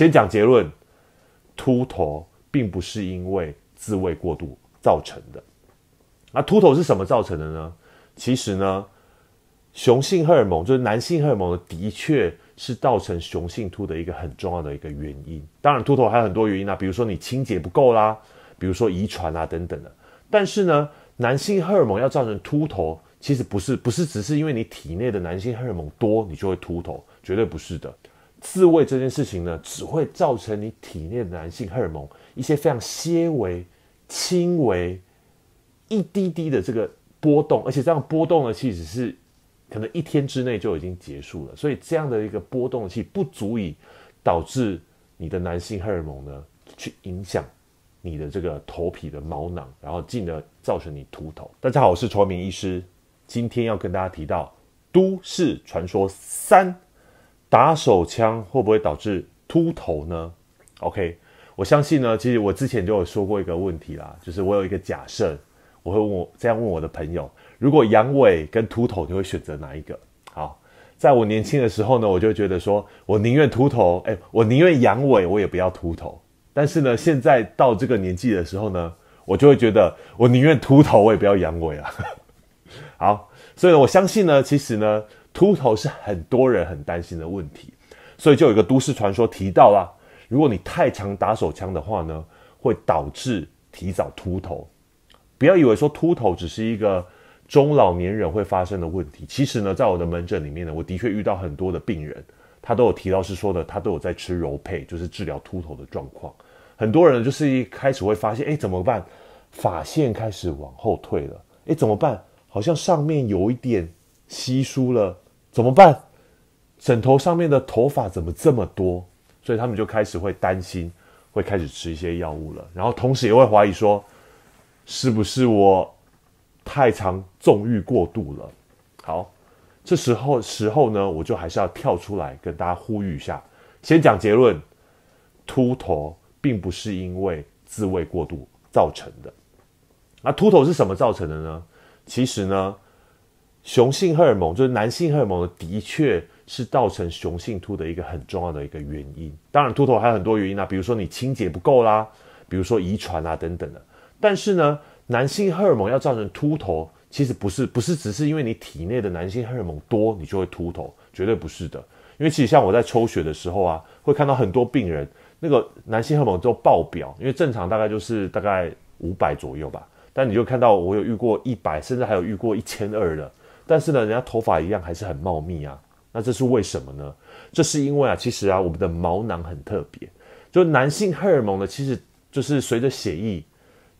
先讲结论，秃头并不是因为自慰过度造成的。那秃头是什么造成的呢？其实呢，雄性荷尔蒙就是男性荷尔蒙的确是造成雄性秃的一个很重要的一个原因。当然，秃头还有很多原因啊，比如说你清洁不够啦，比如说遗传啊等等的。但是呢，男性荷尔蒙要造成秃头，其实不是不是只是因为你体内的男性荷尔蒙多，你就会秃头，绝对不是的。自慰这件事情呢，只会造成你体内男性荷尔蒙一些非常微、轻微、一滴滴的这个波动，而且这样波动呢，其实是可能一天之内就已经结束了。所以这样的一个波动器不足以导致你的男性荷尔蒙呢去影响你的这个头皮的毛囊，然后进而造成你秃头。大家好，我是崇明医师，今天要跟大家提到《都市传说三》。打手枪会不会导致秃头呢？OK，我相信呢，其实我之前就有说过一个问题啦，就是我有一个假设，我会问我这样问我的朋友：如果阳痿跟秃头，你会选择哪一个？好，在我年轻的时候呢，我就觉得说我宁愿秃头，哎，我宁愿阳痿，我也不要秃头。但是呢，现在到这个年纪的时候呢，我就会觉得我宁愿秃头，我也不要阳痿了。好，所以呢，我相信呢，其实呢。秃头是很多人很担心的问题，所以就有一个都市传说提到啦，如果你太常打手枪的话呢，会导致提早秃头。不要以为说秃头只是一个中老年人会发生的问题，其实呢，在我的门诊里面呢，我的确遇到很多的病人，他都有提到是说的，他都有在吃柔配，就是治疗秃头的状况。很多人就是一开始会发现，哎，怎么办？发线开始往后退了，哎，怎么办？好像上面有一点。稀疏了怎么办？枕头上面的头发怎么这么多？所以他们就开始会担心，会开始吃一些药物了。然后同时也会怀疑说，是不是我太常纵欲过度了？好，这时候时候呢，我就还是要跳出来跟大家呼吁一下。先讲结论：秃头并不是因为自慰过度造成的。那秃头是什么造成的呢？其实呢？雄性荷尔蒙就是男性荷尔蒙，的确是造成雄性秃的一个很重要的一个原因。当然，秃头还有很多原因啊，比如说你清洁不够啦，比如说遗传啊等等的。但是呢，男性荷尔蒙要造成秃头，其实不是不是只是因为你体内的男性荷尔蒙多，你就会秃头，绝对不是的。因为其实像我在抽血的时候啊，会看到很多病人那个男性荷尔蒙都爆表，因为正常大概就是大概五百左右吧，但你就看到我有遇过一百，甚至还有遇过一千二的。但是呢，人家头发一样还是很茂密啊，那这是为什么呢？这是因为啊，其实啊，我们的毛囊很特别，就男性荷尔蒙呢，其实就是随着血液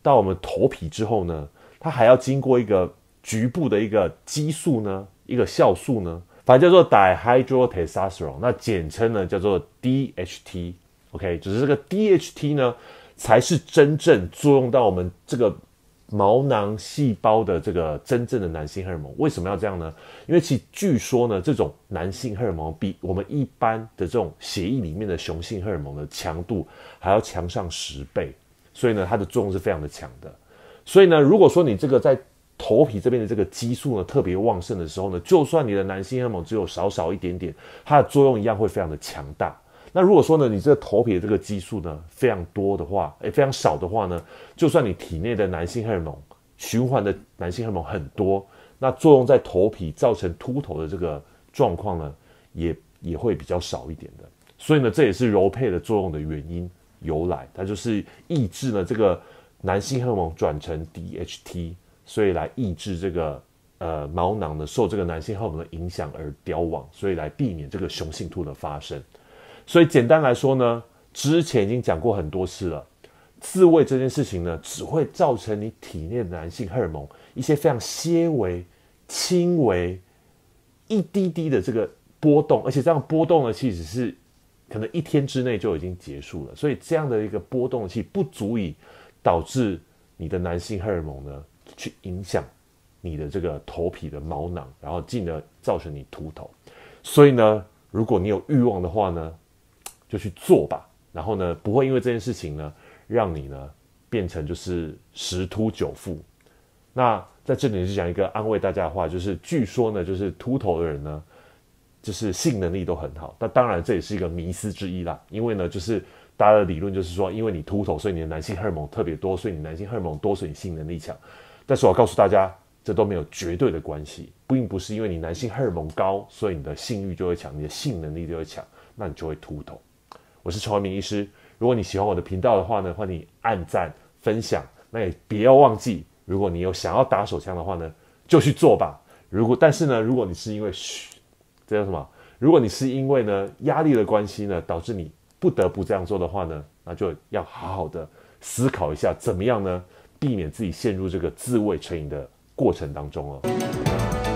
到我们头皮之后呢，它还要经过一个局部的一个激素呢，一个酵素呢，反正叫做 Dihydrotestosterone，那简称呢叫做 DHT。OK，只是这个 DHT 呢，才是真正作用到我们这个。毛囊细胞的这个真正的男性荷尔蒙为什么要这样呢？因为其据说呢，这种男性荷尔蒙比我们一般的这种血液里面的雄性荷尔蒙的强度还要强上十倍，所以呢，它的作用是非常的强的。所以呢，如果说你这个在头皮这边的这个激素呢特别旺盛的时候呢，就算你的男性荷尔蒙只有少少一点点，它的作用一样会非常的强大。那如果说呢，你这个头皮的这个激素呢非常多的话，诶，非常少的话呢，就算你体内的男性荷尔蒙循环的男性荷尔蒙很多，那作用在头皮造成秃头的这个状况呢，也也会比较少一点的。所以呢，这也是柔配的作用的原因由来，它就是抑制呢这个男性荷尔蒙转成 DHT，所以来抑制这个呃毛囊呢受这个男性荷尔蒙的影响而凋亡，所以来避免这个雄性秃的发生。所以简单来说呢，之前已经讲过很多次了，自慰这件事情呢，只会造成你体内的男性荷尔蒙一些非常纤维、轻微、一滴滴的这个波动，而且这样波动呢，其实是可能一天之内就已经结束了。所以这样的一个波动器不足以导致你的男性荷尔蒙呢去影响你的这个头皮的毛囊，然后进而造成你秃头。所以呢，如果你有欲望的话呢，就去做吧，然后呢，不会因为这件事情呢，让你呢变成就是十秃九富。那在这里就讲一个安慰大家的话，就是据说呢，就是秃头的人呢，就是性能力都很好。那当然这也是一个迷思之一啦，因为呢，就是大家的理论就是说，因为你秃头，所以你的男性荷尔蒙特别多，所以你男性荷尔蒙多，所以你性能力强。但是我告诉大家，这都没有绝对的关系，并不是因为你男性荷尔蒙高，所以你的性欲就会强，你的性能力就会强，那你就会秃头。我是陈文明医师。如果你喜欢我的频道的话呢，欢迎按赞分享。那也不要忘记，如果你有想要打手枪的话呢，就去做吧。如果但是呢，如果你是因为嘘，这叫什么？如果你是因为呢压力的关系呢，导致你不得不这样做的话呢，那就要好好的思考一下，怎么样呢避免自己陷入这个自卫成瘾的过程当中哦。